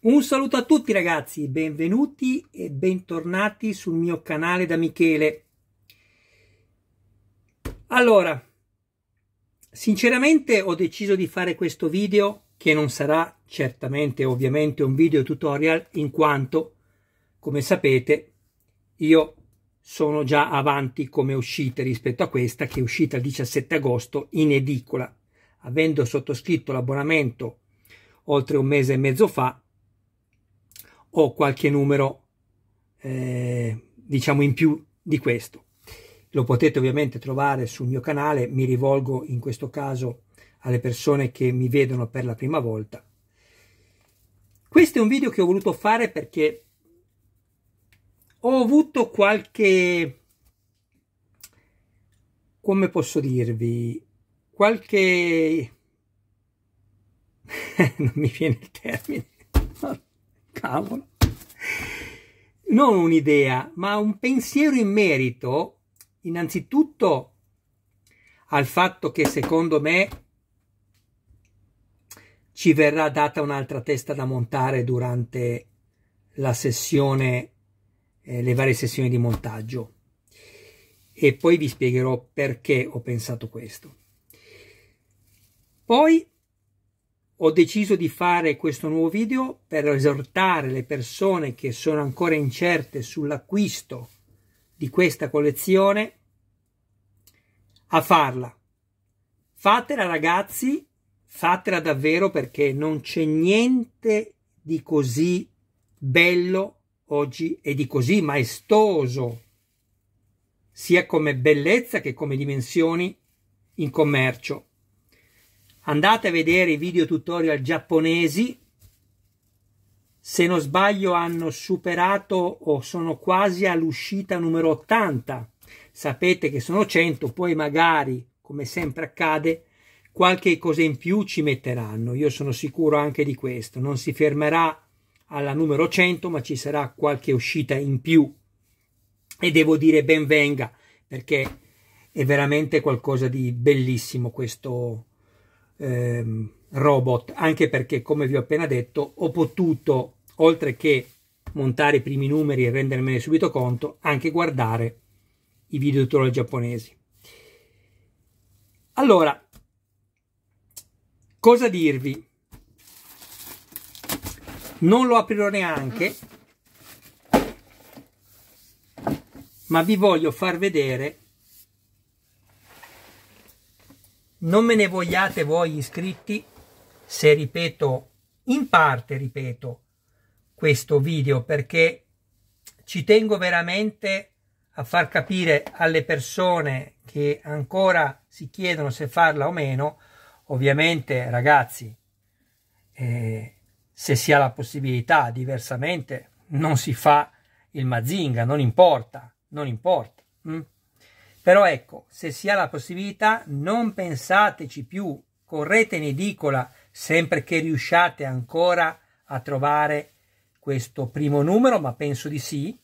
Un saluto a tutti ragazzi, benvenuti e bentornati sul mio canale da Michele. Allora, sinceramente ho deciso di fare questo video che non sarà certamente ovviamente un video tutorial in quanto, come sapete, io sono già avanti come uscite rispetto a questa che è uscita il 17 agosto in edicola, avendo sottoscritto l'abbonamento oltre un mese e mezzo fa o qualche numero eh, diciamo in più di questo. Lo potete ovviamente trovare sul mio canale, mi rivolgo in questo caso alle persone che mi vedono per la prima volta. Questo è un video che ho voluto fare perché ho avuto qualche, come posso dirvi, qualche, non mi viene il termine, cavolo, non un'idea, ma un pensiero in merito, innanzitutto al fatto che secondo me ci verrà data un'altra testa da montare durante la sessione, eh, le varie sessioni di montaggio. E poi vi spiegherò perché ho pensato questo. Poi ho deciso di fare questo nuovo video per esortare le persone che sono ancora incerte sull'acquisto di questa collezione a farla. Fatela ragazzi, fatela davvero perché non c'è niente di così bello oggi e di così maestoso sia come bellezza che come dimensioni in commercio andate a vedere i video tutorial giapponesi se non sbaglio hanno superato o sono quasi all'uscita numero 80 sapete che sono 100 poi magari come sempre accade qualche cosa in più ci metteranno io sono sicuro anche di questo non si fermerà alla numero 100 ma ci sarà qualche uscita in più e devo dire ben venga perché è veramente qualcosa di bellissimo questo ehm, robot, anche perché, come vi ho appena detto, ho potuto, oltre che montare i primi numeri e rendermene subito conto, anche guardare i video tutorial giapponesi. Allora, cosa dirvi? Non lo aprirò neanche, ma vi voglio far vedere non me ne vogliate voi iscritti se ripeto, in parte ripeto, questo video perché ci tengo veramente a far capire alle persone che ancora si chiedono se farla o meno, ovviamente ragazzi, eh, se si ha la possibilità, diversamente non si fa il mazinga, non importa, non importa. Hm? Però ecco, se si ha la possibilità, non pensateci più, correte in edicola sempre che riusciate ancora a trovare questo primo numero, ma penso di sì.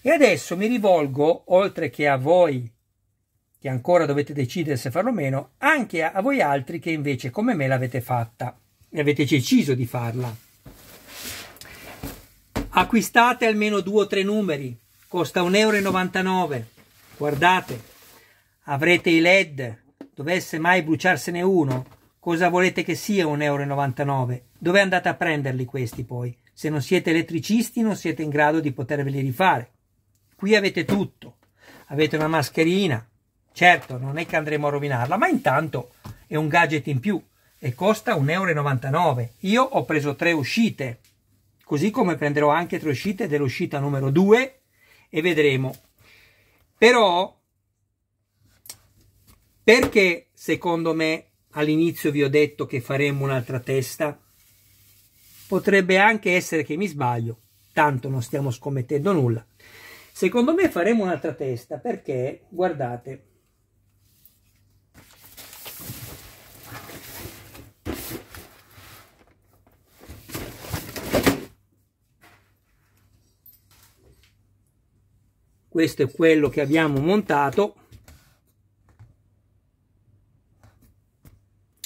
E adesso mi rivolgo, oltre che a voi che ancora dovete decidere se farlo o meno, anche a voi altri che invece come me l'avete fatta e avete deciso di farla. Acquistate almeno due o tre numeri, costa 1,99 euro Guardate, avrete i LED, dovesse mai bruciarsene uno, cosa volete che sia un euro? e 99 Dove andate a prenderli questi poi? Se non siete elettricisti non siete in grado di poterveli rifare. Qui avete tutto, avete una mascherina, certo non è che andremo a rovinarla, ma intanto è un gadget in più e costa 1,99 euro. Io ho preso tre uscite, così come prenderò anche tre uscite dell'uscita numero 2 e vedremo però, perché secondo me all'inizio vi ho detto che faremmo un'altra testa? Potrebbe anche essere che mi sbaglio, tanto non stiamo scommettendo nulla. Secondo me faremo un'altra testa perché, guardate, questo è quello che abbiamo montato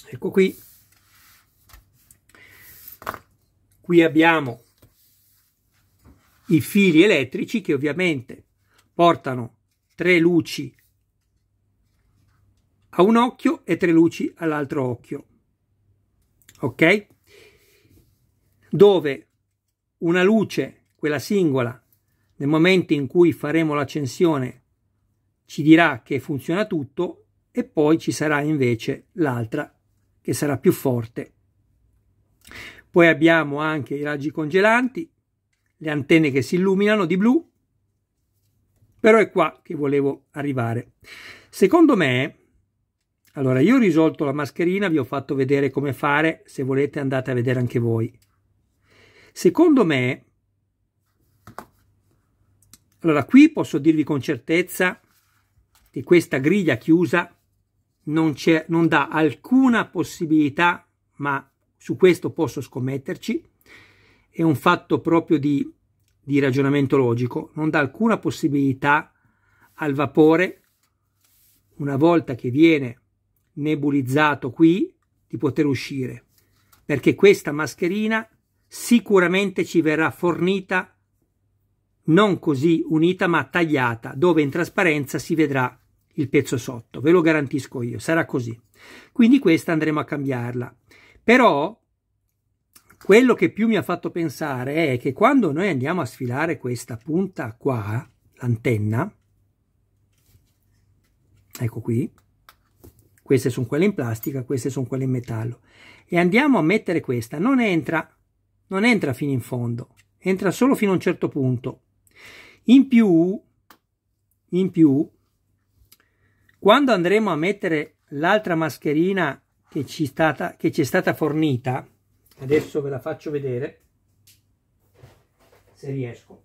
ecco qui qui abbiamo i fili elettrici che ovviamente portano tre luci a un occhio e tre luci all'altro occhio ok dove una luce quella singola nel momento in cui faremo l'accensione ci dirà che funziona tutto e poi ci sarà invece l'altra che sarà più forte. Poi abbiamo anche i raggi congelanti, le antenne che si illuminano di blu, però è qua che volevo arrivare. Secondo me, allora io ho risolto la mascherina, vi ho fatto vedere come fare, se volete andate a vedere anche voi. Secondo me allora, qui posso dirvi con certezza che questa griglia chiusa non, non dà alcuna possibilità, ma su questo posso scommetterci, è un fatto proprio di, di ragionamento logico, non dà alcuna possibilità al vapore, una volta che viene nebulizzato qui, di poter uscire, perché questa mascherina sicuramente ci verrà fornita non così unita ma tagliata, dove in trasparenza si vedrà il pezzo sotto, ve lo garantisco io, sarà così. Quindi questa andremo a cambiarla. Però quello che più mi ha fatto pensare è che quando noi andiamo a sfilare questa punta qua, l'antenna, ecco qui, queste sono quelle in plastica, queste sono quelle in metallo, e andiamo a mettere questa, non entra, non entra fino in fondo, entra solo fino a un certo punto. In più, in più, quando andremo a mettere l'altra mascherina che ci, stata, che ci è stata fornita, adesso ve la faccio vedere, se riesco.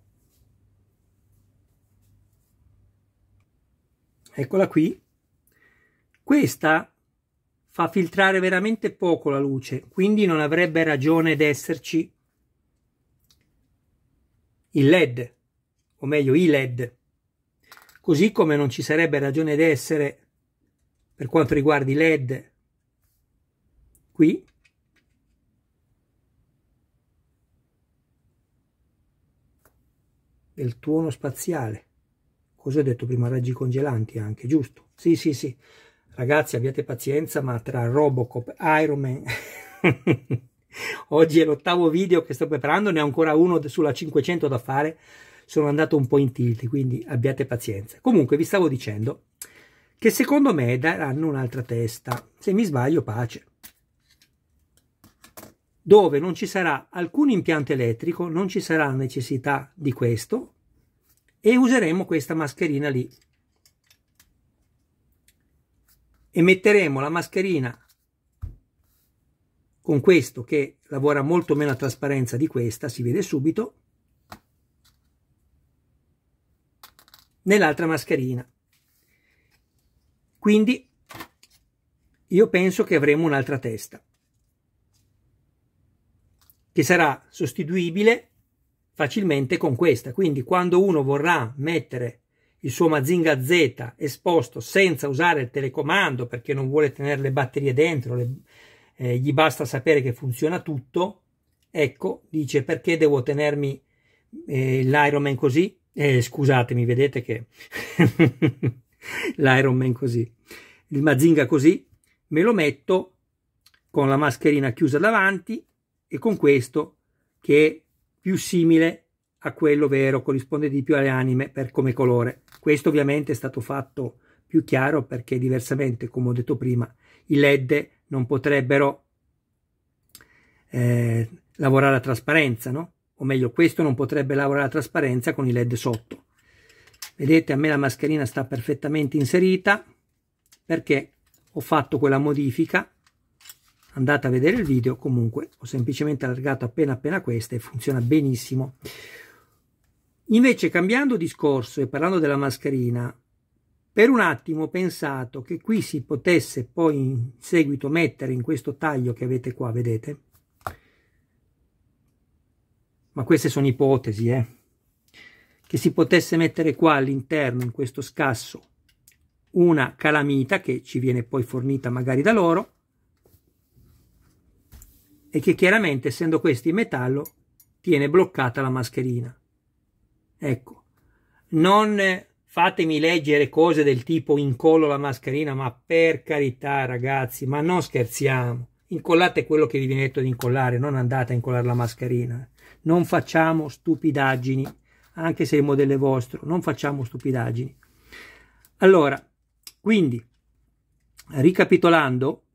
Eccola qui. Questa fa filtrare veramente poco la luce, quindi non avrebbe ragione d'esserci il LED o meglio i LED. Così come non ci sarebbe ragione d'essere per quanto riguarda i LED qui del tuono spaziale. Cosa ho detto prima? Raggi congelanti anche, giusto? Sì, sì, sì. Ragazzi, abbiate pazienza, ma tra Robocop, Iron Man... Oggi è l'ottavo video che sto preparando, ne ho ancora uno sulla 500 da fare sono andato un po' in tilt, quindi abbiate pazienza. Comunque vi stavo dicendo che secondo me daranno un'altra testa, se mi sbaglio pace, dove non ci sarà alcun impianto elettrico, non ci sarà necessità di questo e useremo questa mascherina lì. E metteremo la mascherina con questo che lavora molto meno a trasparenza di questa, si vede subito, nell'altra mascherina. Quindi io penso che avremo un'altra testa che sarà sostituibile facilmente con questa. Quindi quando uno vorrà mettere il suo Mazinga Z esposto senza usare il telecomando perché non vuole tenere le batterie dentro, le, eh, gli basta sapere che funziona tutto, ecco, dice perché devo tenermi eh, l'Ironman così? Eh, scusatemi, vedete che l'Iron Man così, il Mazinga così, me lo metto con la mascherina chiusa davanti e con questo che è più simile a quello vero, corrisponde di più alle anime per come colore. Questo ovviamente è stato fatto più chiaro perché diversamente, come ho detto prima, i LED non potrebbero eh, lavorare a trasparenza, no? o meglio questo non potrebbe lavorare la trasparenza con i led sotto vedete a me la mascherina sta perfettamente inserita perché ho fatto quella modifica andate a vedere il video comunque ho semplicemente allargato appena appena questa e funziona benissimo invece cambiando discorso e parlando della mascherina per un attimo ho pensato che qui si potesse poi in seguito mettere in questo taglio che avete qua vedete ma queste sono ipotesi, eh, che si potesse mettere qua all'interno, in questo scasso, una calamita che ci viene poi fornita magari da loro e che chiaramente, essendo questi in metallo, tiene bloccata la mascherina. Ecco, non fatemi leggere cose del tipo incollo la mascherina, ma per carità ragazzi, ma non scherziamo. Incollate quello che vi viene detto di incollare, non andate a incollare la mascherina non facciamo stupidaggini, anche se il modello è vostro, non facciamo stupidaggini. Allora, quindi, ricapitolando,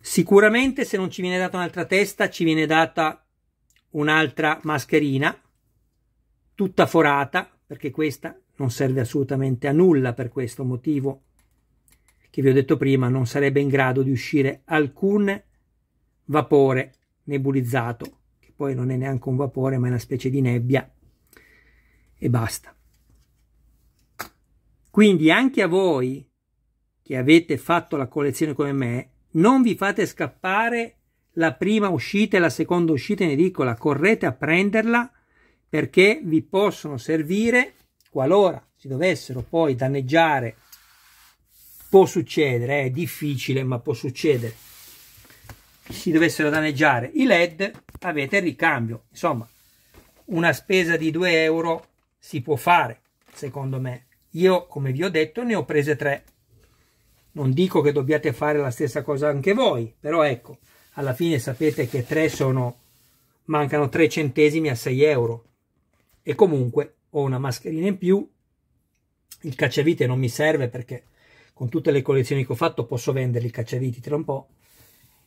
sicuramente se non ci viene data un'altra testa, ci viene data un'altra mascherina, tutta forata, perché questa non serve assolutamente a nulla per questo motivo che vi ho detto prima, non sarebbe in grado di uscire alcun vapore nebulizzato poi non è neanche un vapore ma è una specie di nebbia e basta. Quindi anche a voi che avete fatto la collezione come me, non vi fate scappare la prima uscita e la seconda uscita in edicola, correte a prenderla perché vi possono servire qualora si dovessero poi danneggiare. Può succedere, è difficile, ma può succedere. Si dovessero danneggiare i LED, avete il ricambio. Insomma, una spesa di 2 euro si può fare, secondo me. Io, come vi ho detto, ne ho prese 3. Non dico che dobbiate fare la stessa cosa anche voi, però ecco, alla fine sapete che 3 sono... mancano 3 centesimi a 6 euro. E comunque ho una mascherina in più, il cacciavite non mi serve perché con tutte le collezioni che ho fatto posso venderli i cacciaviti tra un po'.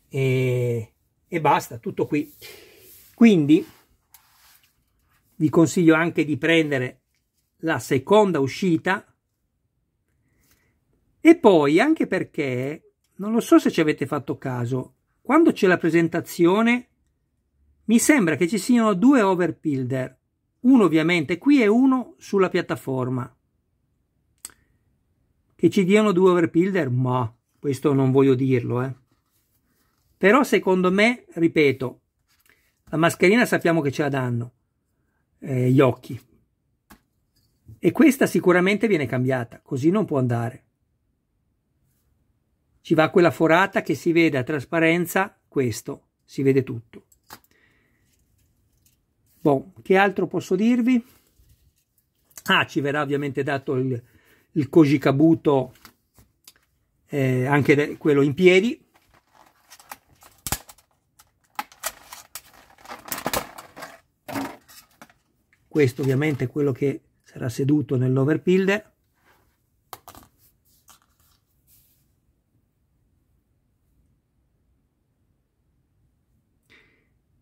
E e basta, tutto qui. Quindi vi consiglio anche di prendere la seconda uscita e poi anche perché, non lo so se ci avete fatto caso, quando c'è la presentazione mi sembra che ci siano due overpilder, uno ovviamente qui e uno sulla piattaforma. Che ci diano due overpilder? Ma questo non voglio dirlo, eh. Però secondo me, ripeto, la mascherina sappiamo che ce la danno, eh, gli occhi. E questa sicuramente viene cambiata, così non può andare. Ci va quella forata che si vede a trasparenza, questo, si vede tutto. Bon, che altro posso dirvi? Ah, ci verrà ovviamente dato il, il Koji eh, anche quello in piedi, questo ovviamente è quello che sarà seduto nell'overpiller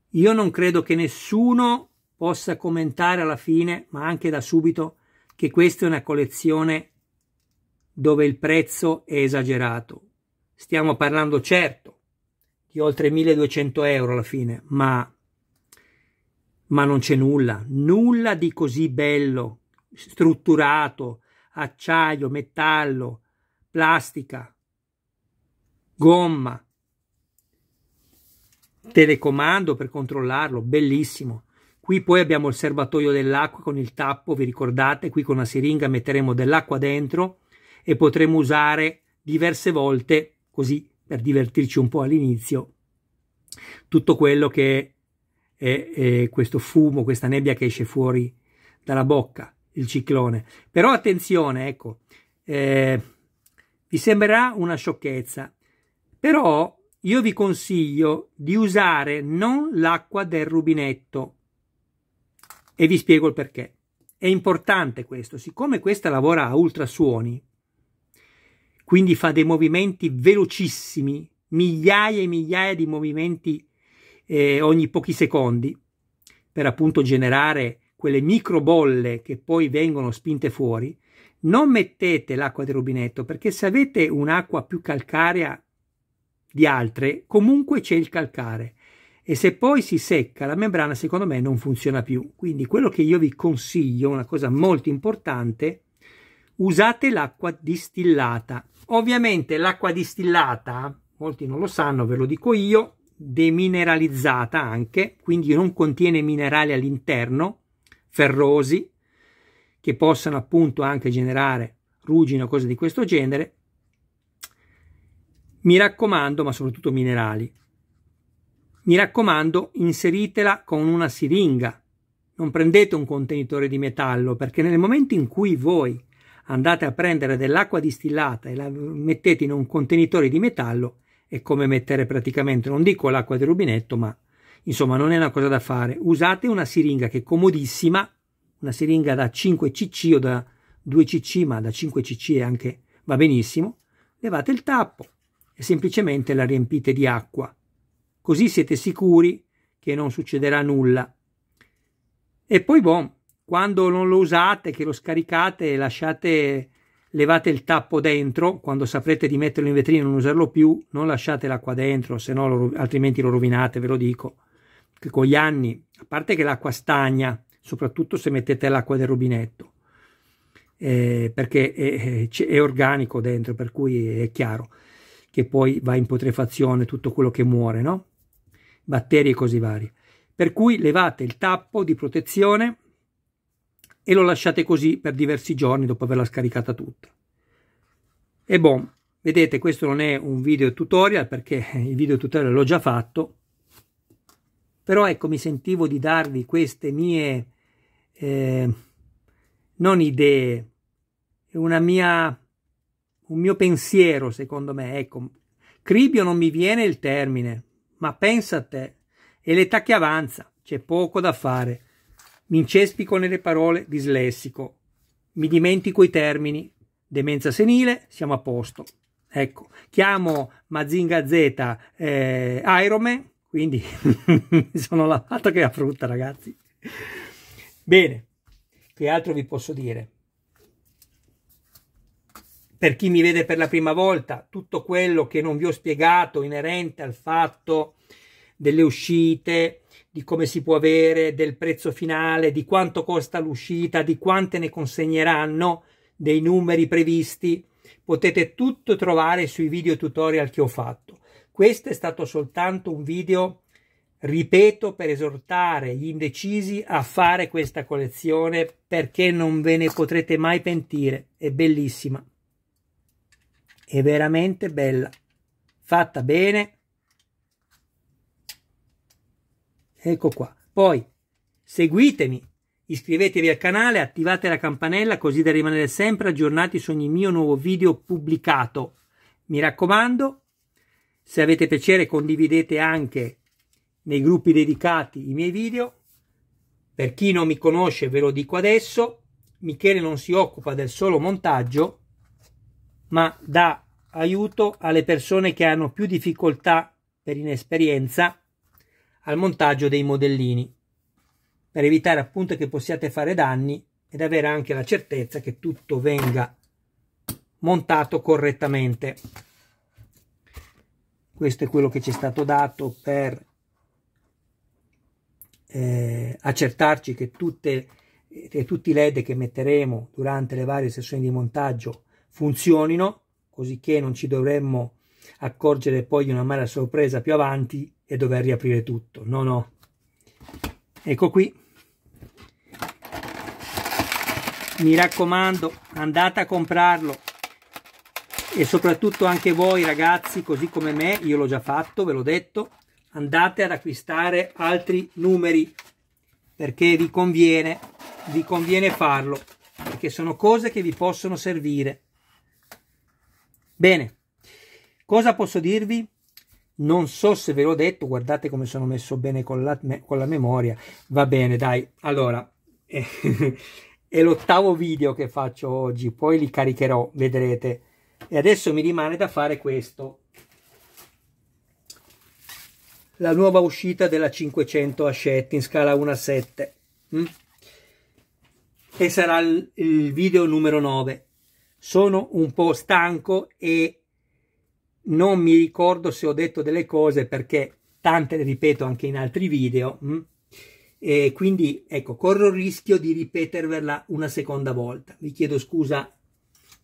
io non credo che nessuno possa commentare alla fine ma anche da subito che questa è una collezione dove il prezzo è esagerato stiamo parlando certo di oltre 1200 euro alla fine ma ma non c'è nulla, nulla di così bello, strutturato, acciaio, metallo, plastica, gomma, telecomando per controllarlo, bellissimo. Qui poi abbiamo il serbatoio dell'acqua con il tappo, vi ricordate? Qui con una siringa metteremo dell'acqua dentro e potremo usare diverse volte, così per divertirci un po' all'inizio, tutto quello che è e, e questo fumo, questa nebbia che esce fuori dalla bocca, il ciclone. Però attenzione, ecco, eh, vi sembrerà una sciocchezza, però io vi consiglio di usare non l'acqua del rubinetto e vi spiego il perché. È importante questo, siccome questa lavora a ultrasuoni, quindi fa dei movimenti velocissimi, migliaia e migliaia di movimenti eh, ogni pochi secondi per appunto generare quelle micro bolle che poi vengono spinte fuori, non mettete l'acqua del rubinetto perché se avete un'acqua più calcarea di altre, comunque c'è il calcare e se poi si secca la membrana secondo me non funziona più. Quindi quello che io vi consiglio, una cosa molto importante, usate l'acqua distillata. Ovviamente l'acqua distillata, molti non lo sanno, ve lo dico io, demineralizzata anche, quindi non contiene minerali all'interno, ferrosi, che possano appunto anche generare ruggine o cose di questo genere. Mi raccomando, ma soprattutto minerali. Mi raccomando, inseritela con una siringa. Non prendete un contenitore di metallo perché nel momento in cui voi andate a prendere dell'acqua distillata e la mettete in un contenitore di metallo, è come mettere praticamente, non dico l'acqua del rubinetto, ma insomma non è una cosa da fare. Usate una siringa che è comodissima, una siringa da 5 cc o da 2 cc, ma da 5 cc anche va benissimo. Levate il tappo e semplicemente la riempite di acqua. Così siete sicuri che non succederà nulla. E poi, boh, quando non lo usate, che lo scaricate e lasciate levate il tappo dentro, quando saprete di metterlo in vetrina e non usarlo più, non lasciate l'acqua dentro, se no lo, altrimenti lo rovinate, ve lo dico. Che con gli anni, a parte che l'acqua stagna, soprattutto se mettete l'acqua del rubinetto, eh, perché è, è, è, organico dentro, per cui è chiaro che poi va in putrefazione tutto quello che muore, no? Batteri e così vari. Per cui levate il tappo di protezione e lo lasciate così per diversi giorni dopo averla scaricata tutta. E bom, vedete questo non è un video tutorial perché il video tutorial l'ho già fatto, però ecco mi sentivo di darvi queste mie, eh, non idee, una mia, un mio pensiero secondo me, ecco, cribio non mi viene il termine, ma pensa a te, è l'età che avanza, c'è poco da fare. Mi incespico nelle parole dislessico, mi dimentico i termini, demenza senile, siamo a posto. Ecco, chiamo Mazinga Z eh, Iron Man, quindi sono lavato che la frutta, ragazzi. Bene, che altro vi posso dire? Per chi mi vede per la prima volta, tutto quello che non vi ho spiegato inerente al fatto delle uscite, di come si può avere, del prezzo finale, di quanto costa l'uscita, di quante ne consegneranno, dei numeri previsti. Potete tutto trovare sui video tutorial che ho fatto. Questo è stato soltanto un video, ripeto, per esortare gli indecisi a fare questa collezione perché non ve ne potrete mai pentire. È bellissima. È veramente bella. Fatta bene Ecco qua. Poi seguitemi, iscrivetevi al canale, attivate la campanella così da rimanere sempre aggiornati su ogni mio nuovo video pubblicato. Mi raccomando, se avete piacere condividete anche nei gruppi dedicati i miei video. Per chi non mi conosce ve lo dico adesso, Michele non si occupa del solo montaggio, ma dà aiuto alle persone che hanno più difficoltà per inesperienza al montaggio dei modellini per evitare appunto che possiate fare danni ed avere anche la certezza che tutto venga montato correttamente questo è quello che ci è stato dato per eh, accertarci che, tutte, che tutti i led che metteremo durante le varie sessioni di montaggio funzionino così che non ci dovremmo accorgere poi di una mala sorpresa più avanti e dover riaprire tutto. No, no. Ecco qui. Mi raccomando, andate a comprarlo. E soprattutto anche voi ragazzi, così come me, io l'ho già fatto, ve l'ho detto, andate ad acquistare altri numeri perché vi conviene, vi conviene farlo, perché sono cose che vi possono servire. Bene. Cosa posso dirvi? Non so se ve l'ho detto, guardate come sono messo bene con la, con la memoria. Va bene, dai. Allora, è l'ottavo video che faccio oggi, poi li caricherò, vedrete. E adesso mi rimane da fare questo. La nuova uscita della 500 Ascetti in scala 1 a 7. Mm? E sarà il video numero 9. Sono un po' stanco e non mi ricordo se ho detto delle cose perché tante le ripeto anche in altri video mm? e quindi ecco corro il rischio di ripetervela una seconda volta vi chiedo scusa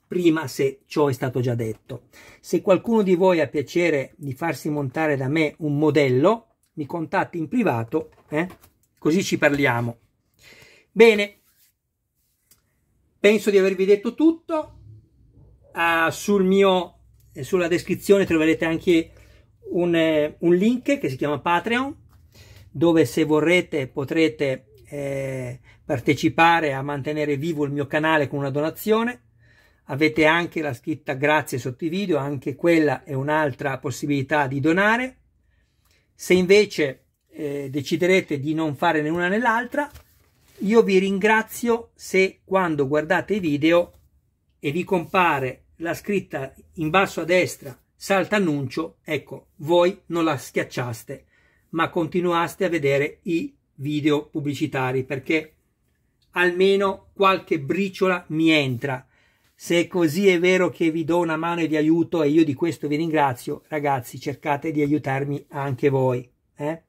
prima se ciò è stato già detto se qualcuno di voi ha piacere di farsi montare da me un modello mi contatti in privato eh? così ci parliamo bene penso di avervi detto tutto uh, sul mio sulla descrizione troverete anche un, eh, un, link che si chiama Patreon dove se vorrete potrete eh, partecipare a mantenere vivo il mio canale con una donazione avete anche la scritta grazie sotto i video anche quella è un'altra possibilità di donare se invece eh, deciderete di non fare né una né l'altra io vi ringrazio se quando guardate i video e vi compare la scritta in basso a destra salta annuncio, ecco, voi non la schiacciaste, ma continuaste a vedere i video pubblicitari perché almeno qualche briciola mi entra. Se così è vero che vi do una mano e vi aiuto e io di questo vi ringrazio, ragazzi, cercate di aiutarmi anche voi. Eh?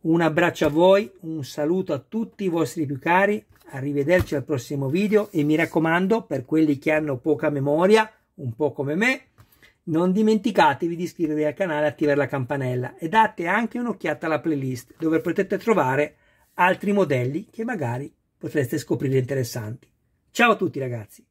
Un abbraccio a voi, un saluto a tutti i vostri più cari Arrivederci al prossimo video e mi raccomando, per quelli che hanno poca memoria, un po' come me, non dimenticatevi di iscrivervi al canale e attivare la campanella e date anche un'occhiata alla playlist dove potete trovare altri modelli che magari potreste scoprire interessanti. Ciao a tutti ragazzi!